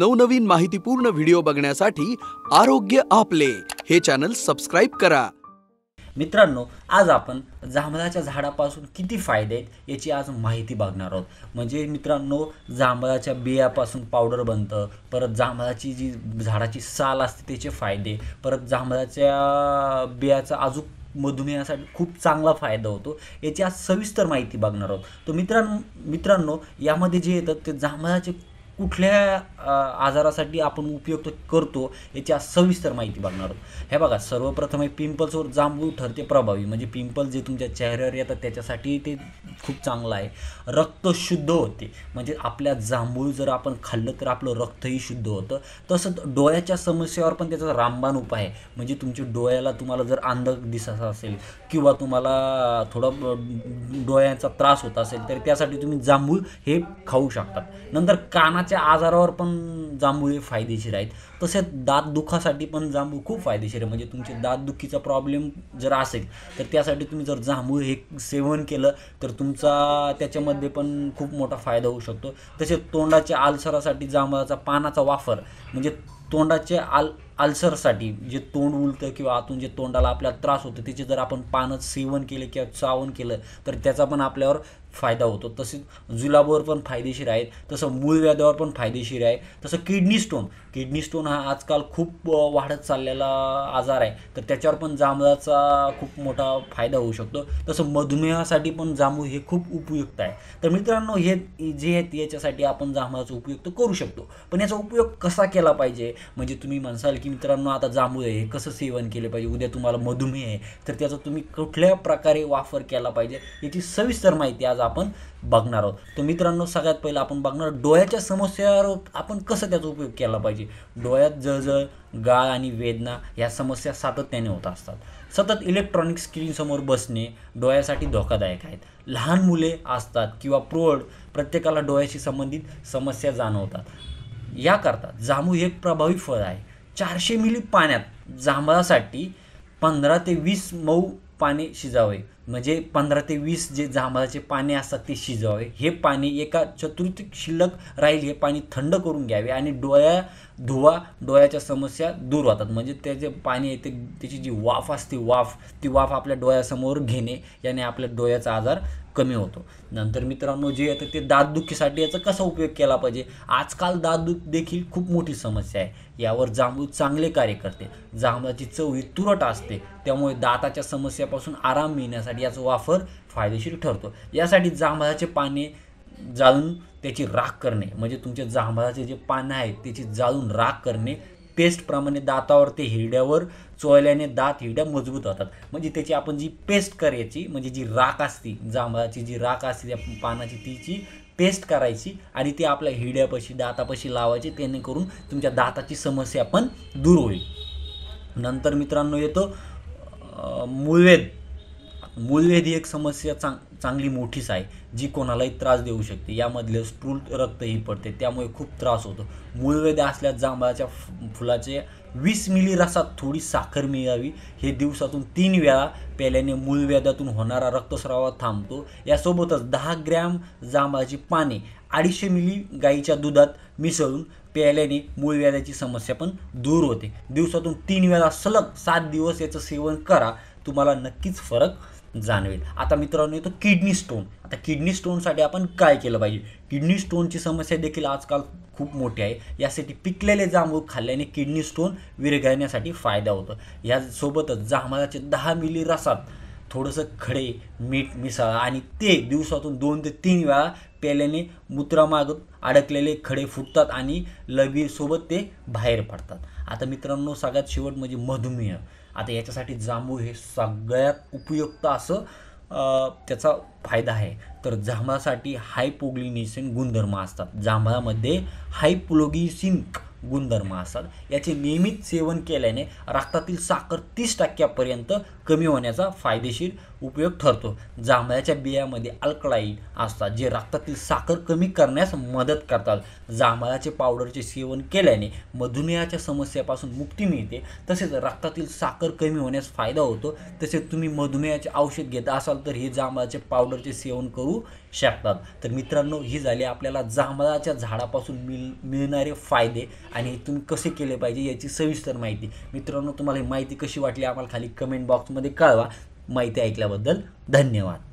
नवनवीन माहितीपूर्ण व्हिडिओ बघण्यासाठी आरोग्य आपले हे चॅनल सबस्क्राईब करा मित्रांनो आज आपण जांभळाच्या झाडापासून किती फायदे आहेत याची आज माहिती बघणार आहोत म्हणजे मित्रांनो जांभळाच्या बियापासून पावडर बनतं परत जांभळाची जी झाडाची साल असते त्याचे फायदे परत जांभळाच्या बियाचा अजून मधुमेहासाठी खूप चांगला फायदा होतो याची आज सविस्तर माहिती बघणार आहोत तर मित्रां मित्रांनो यामध्ये जे येतात ते जांभळाचे कुठल्या आजारासाठी आपण उपयुक्त करतो याची आज सविस्तर माहिती बघणार आहोत हे बघा सर्वप्रथम हे पिंपल्सवर जांभूळ ठरते प्रभावी म्हणजे पिंपल्स जे तुमच्या चेहऱ्यावर येतात त्याच्यासाठी ते खूप चांगलं आहे रक्त शुद्ध होते म्हणजे आपल्या जांभूळ जर आपण खाल्लं तर आपलं रक्तही शुद्ध होतं तसंच डोळ्याच्या समस्येवर पण त्याचा रामबाण उपाय आहे म्हणजे तुमच्या डोळ्याला तुम्हाला जर अंध दिसत असेल किंवा तुम्हाला थोडं डोळ्याचा त्रास होत असेल तर त्यासाठी तुम्ही जांभूळ हे खाऊ शकतात नंतर काना मनाच्या आजारावर पण जांभूळ फायदेशीर आहेत तसेच दात दुखासाठी पण जांभूळ खूप फायदेशीर आहे म्हणजे तुमचे दात दुखीचा प्रॉब्लेम जर असेल तर त्यासाठी तुम्ही जर जांभूळ हे सेवन केलं तर तुमचा त्याच्यामध्ये पण खूप मोठा फायदा होऊ शकतो तसेच तोंडाच्या आलसरासाठी जांभळाचा पानाचा वापर म्हणजे तोंडाचे आल अल्सरसाठी जे तोंड उलतं किंवा आतून जे तोंडाला आपल्याला त्रास होतो त्याचे जर आपण पानं सेवन केले किंवा चावन केलं तर त्याचा पण आपल्यावर फायदा होतो तसेच जुलाबावर पण फायदेशीर आहे तसं मूळ पण फायदेशीर आहे तसं किडनी स्टोन किडनी स्टोन हा हा आजकाल खूप वाढत चाललेला आजार आहे तर त्याच्यावर पण जांभळाचा खूप मोठा फायदा होऊ शकतो तसं मधुमेहासाठी पण जांभूळ हे खूप उपयुक्त आहे तर मित्रांनो हे जे आहेत याच्यासाठी आपण जांभळाचा उपयोग करू शकतो पण याचा उपयोग कसा केला पाहिजे म्हणजे तुम्ही म्हणसाल की मित्रांनो आता जांभूळ हे कसं सेवन केले पाहिजे उद्या तुम्हाला मधुमेह आहे तर त्याचा तुम्ही कुठल्या प्रकारे वापर केला पाहिजे याची सविस्तर माहिती आज आपण बघणार आहोत तर मित्रांनो सगळ्यात पहिलं आपण बघणार डोळ्याच्या समस्यावर आपण कसं त्याचा उपयोग केला पाहिजे डोळ्यात जळजळ गाळ आणि वेदना या समस्या सातत्याने होत असतात सतत इलेक्ट्रॉनिक स्क्रीनसमोर बसणे डोळ्यासाठी धोकादायक आहेत लहान मुले असतात किंवा प्रौढ प्रत्येकाला डोळ्याशी संबंधित समस्या जाणवतात याकरता जांभू एक प्रभावी फळ आहे चारशे मिली पाण्यात जांभळासाठी पंधरा ते वीस मऊ पाने शिजावे म्हणजे पंधरा ते वीस जे जांभळाचे पाने असतात ते शिजवावे हे पाणी एका चतुर्थ शिल्लक राहील हे पाणी थंड करून घ्यावे आणि डोळ्या धुवा डोळ्याच्या समस्या दूर होतात म्हणजे त्याचे पाणी आहे ते त्याची जी वाफ असते वाफ ती वाफ आपल्या डोळ्यासमोर घेणे याने आपल्या डोळ्याचा आजार कमी होतो नंतर मित्रांनो जे आता ते दातदुखीसाठी याचा कसा उपयोग केला पाहिजे आजकाल दातदुख देखील खूप मोठी समस्या आहे यावर जांभूळ चांगले कार्य करते जांभळाची चव ही तुरट असते त्यामुळे दाताच्या समस्यापासून आराम मिळण्यासाठी याचा वापर फायदेशीर ठरतो यासाठी जांभळाचे पाने जाळून त्याची राख करणे म्हणजे तुमच्या जांभळाचे जे पानं आहेत त्याची जाळून राख करणे पेस्टप्रमाणे दातावर ते हिरड्यावर चोळल्याने दात हिरड्या मजबूत होतात म्हणजे त्याची आपण जी पेस्ट करायची म्हणजे जी राख असती जांभळाची जी राख असते त्या पानाची तिची पेस्ट करायची आणि ती आपल्या हिरड्यापाशी दातापाशी लावायची करून तुमच्या दाताची समस्या पण दूर होईल नंतर मित्रांनो येतो मुळवेद मूलव्याधी एक समस्या चांग चांगली मोठीच आहे जी कोणालाही त्रास देऊ शकते यामधले स्टूल रक्तही पडते त्यामुळे खूप त्रास होतो मूलव्याधी असल्यास जांभळाच्या फुलाचे वीस मिली रसात थोडी साखर मिळावी हे दिवसातून तीन वेळा प्याल्याने मूळव्याधातून होणारा रक्तस्राव थांबतो यासोबतच दहा ग्रॅम जांभळाची पाने अडीचशे मिली गाईच्या दुधात मिसळून प्यायल्याने मूळव्याधाची समस्या पण दूर होते दिवसातून तीन वेळा सलग सात दिवस याचं सेवन करा तुम्हाला नक्कीच फरक जाणवेल आता मित्रांनो येतो किडनी स्टोन आता किडनी स्टोनसाठी आपण काय केलं पाहिजे किडनी स्टोनची समस्या देखील आजकाल खूप मोठी आहे यासाठी पिकलेले जांभूळ खाल्ल्याने किडनी स्टोन विरघळण्यासाठी फायदा होतो यासोबतच जांभळाचे दहा मिली रसात थोडंसं खडे मीठ मिसळा आणि ते दिवसातून दोन ते तीन वेळा प्याल्याने मूत्रामाग अडकलेले खडे फुटतात आणि लवीसोबत ते बाहेर पडतात आता मित्रांनो सगळ्यात शेवट म्हणजे मधुमेह आता याच्यासाठी जांभूळ हे सगळ्यात उपयुक्त असं त्याचा फायदा आहे तर जांभळासाठी हायपोग्लिनिसिन गुणधर्म असतात जांभळामध्ये हायपोलोगिसिन गुणधर्म असतात याचे नियमित सेवन केल्याने रक्तातील साखर तीस टक्क्यापर्यंत कमी होण्याचा फायदेशीर उपयोग ठरतो जांभळ्याच्या बियामध्ये अल्कलाईन असतात जे रक्तातील साखर कमी करण्यास मदत करतात जांभळाचे पावडरचे सेवन केल्याने मधुमेहाच्या समस्यापासून मुक्ती मिळते तसेच रक्तातील साखर कमी होण्यास फायदा होतो तसेच तुम्ही मधुमेहाचे औषध घेत असाल तर हे जांभळाचे पावडरचे सेवन करू शकतात तर मित्रांनो ही झाली आपल्याला जांभळाच्या झाडापासून मिळ मिळणारे फायदे आणि इथून कसे केले पाहिजे याची सविस्तर माहिती मित्रांनो तुम्हाला ही माहिती कशी वाटली आम्हाला खाली कमेंट बॉक्समध्ये कळवा माहिती ऐकल्याबद्दल धन्यवाद